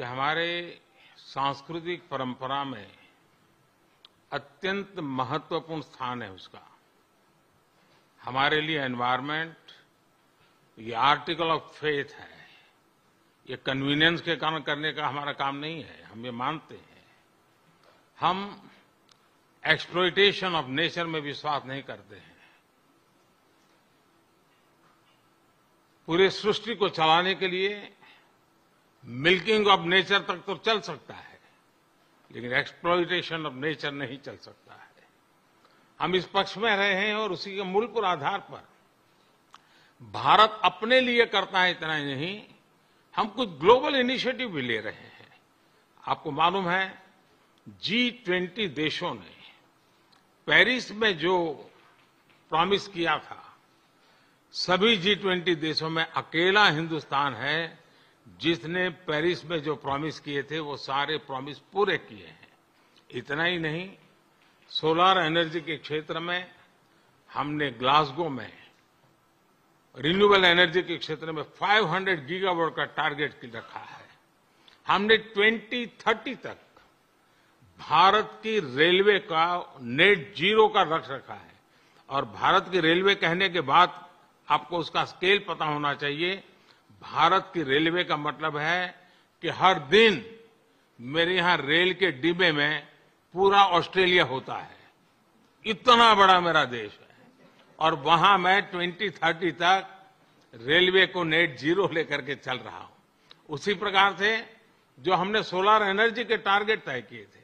कि हमारे सांस्कृतिक परंपरा में अत्यंत महत्वपूर्ण स्थान है उसका हमारे लिए एनवायरमेंट ये आर्टिकल ऑफ फेथ है ये कन्वीनियंस के कारण करने का हमारा काम नहीं है हम ये मानते हैं हम एक्सप्लोइटेशन ऑफ नेचर में विश्वास नहीं करते हैं पूरे सृष्टि को चलाने के लिए मिल्किंग ऑफ नेचर तक तो चल सकता है लेकिन एक्सप्लोइटेशन ऑफ नेचर नहीं चल सकता है हम इस पक्ष में रहे हैं और उसी के मूल पर आधार पर भारत अपने लिए करता है इतना ही नहीं हम कुछ ग्लोबल इनिशिएटिव भी ले रहे हैं आपको मालूम है जी ट्वेंटी देशों ने पेरिस में जो प्रॉमिस किया था सभी जी ट्वेंटी देशों में अकेला हिंदुस्तान है जिसने पेरिस में जो प्रॉमिस किए थे वो सारे प्रॉमिस पूरे किए हैं इतना ही नहीं सोलार एनर्जी के क्षेत्र में हमने ग्लासगो में रिन्यूएबल एनर्जी के क्षेत्र में 500 गीगावाट का टारगेट रखा है हमने 2030 तक भारत की रेलवे का नेट जीरो का रख रखा है और भारत की रेलवे कहने के बाद आपको उसका स्केल पता होना चाहिए भारत की रेलवे का मतलब है कि हर दिन मेरे यहां रेल के डिब्बे में पूरा ऑस्ट्रेलिया होता है इतना बड़ा मेरा देश है और वहां मैं 2030 तक रेलवे को नेट जीरो लेकर के चल रहा हूं उसी प्रकार से जो हमने सोलर एनर्जी के टारगेट तय किए थे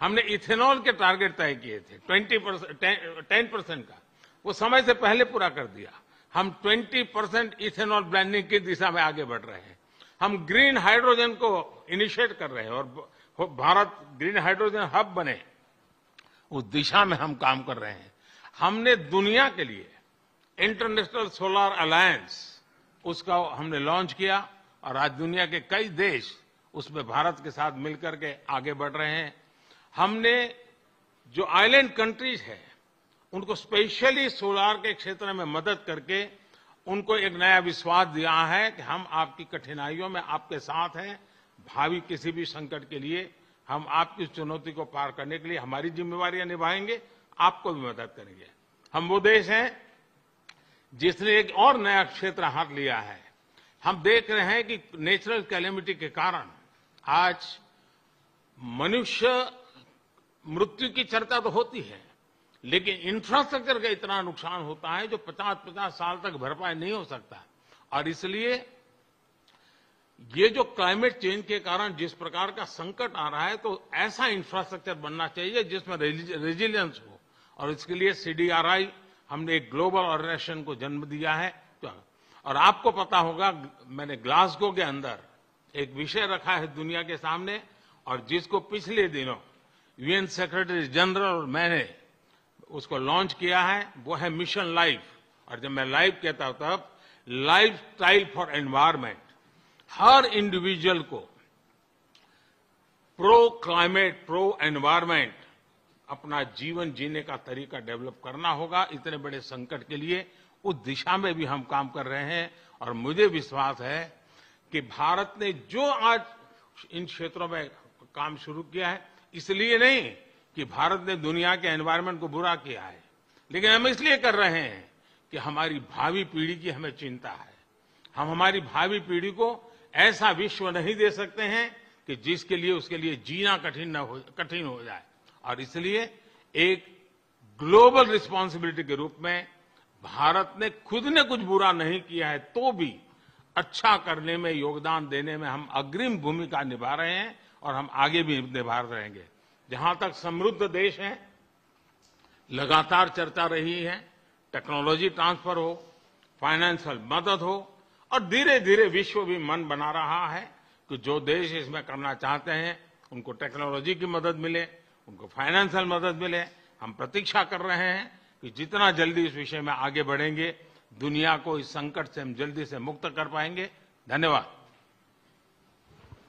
हमने इथेनॉल के टारगेट तय किए थे 20 परसेंट टेन परसेंट का वो समय से पहले पूरा कर दिया हम 20 परसेंट इथेनॉल ब्लैंडिंग की दिशा में आगे बढ़ रहे हैं हम ग्रीन हाइड्रोजन को इनिशिएट कर रहे हैं और भारत ग्रीन हाइड्रोजन हब बने उस दिशा में हम काम कर रहे हैं हमने दुनिया के लिए इंटरनेशनल सोलर अलायंस उसका हमने लॉन्च किया और आज दुनिया के कई देश उसमें भारत के साथ मिलकर के आगे बढ़ रहे हैं हमने जो आइलैंड कंट्रीज है उनको स्पेशली सोलार के क्षेत्र में मदद करके उनको एक नया विश्वास दिया है कि हम आपकी कठिनाइयों में आपके साथ हैं भावी किसी भी संकट के लिए हम आपकी चुनौती को पार करने के लिए हमारी जिम्मेवारियां निभाएंगे आपको भी मदद करेंगे हम वो देश हैं जिसने एक और नया क्षेत्र हाथ लिया है हम देख रहे हैं कि नेचुरल कैलेमिटी के कारण आज मनुष्य मृत्यु की चर्चा तो होती है लेकिन इंफ्रास्ट्रक्चर का इतना नुकसान होता है जो 50-50 साल तक भरपाई नहीं हो सकता और इसलिए ये जो क्लाइमेट चेंज के कारण जिस प्रकार का संकट आ रहा है तो ऐसा इंफ्रास्ट्रक्चर बनना चाहिए जिसमें रेजिलियंस हो और इसके लिए सीडीआरआई हमने एक ग्लोबल ऑर्गेनाइजेशन को जन्म दिया है और आपको पता होगा मैंने ग्लासगो के अंदर एक विषय रखा है दुनिया के सामने और जिसको पिछले दिनों यूएन सेक्रेटरी जनरल और मैंने उसको लॉन्च किया है वो है मिशन लाइफ और जब मैं लाइफ कहता हूं तब लाइफ स्टाइल फॉर एनवायरमेंट हर इंडिविजुअल को प्रो क्लाइमेट प्रो एनवायरमेंट अपना जीवन जीने का तरीका डेवलप करना होगा इतने बड़े संकट के लिए उस दिशा में भी हम काम कर रहे हैं और मुझे विश्वास है कि भारत ने जो आज इन क्षेत्रों में काम शुरू किया है इसलिए नहीं कि भारत ने दुनिया के एनवायरमेंट को बुरा किया है लेकिन हम इसलिए कर रहे हैं कि हमारी भावी पीढ़ी की हमें चिंता है हम हमारी भावी पीढ़ी को ऐसा विश्व नहीं दे सकते हैं कि जिसके लिए उसके लिए जीना कठिन न हो कठिन हो जाए और इसलिए एक ग्लोबल रिस्पॉन्सिबिलिटी के रूप में भारत ने खुद ने कुछ बुरा नहीं किया है तो भी अच्छा करने में योगदान देने में हम अग्रिम भूमिका निभा रहे हैं और हम आगे भी निभा रहेंगे जहां तक समृद्ध देश है लगातार चर्चा रही है टेक्नोलॉजी ट्रांसफर हो फाइनेंशियल मदद हो और धीरे धीरे विश्व भी मन बना रहा है कि जो देश इसमें करना चाहते हैं उनको टेक्नोलॉजी की मदद मिले उनको फाइनेंशियल मदद मिले हम प्रतीक्षा कर रहे हैं कि जितना जल्दी इस विषय में आगे बढ़ेंगे दुनिया को इस संकट से हम जल्दी से मुक्त कर पाएंगे धन्यवाद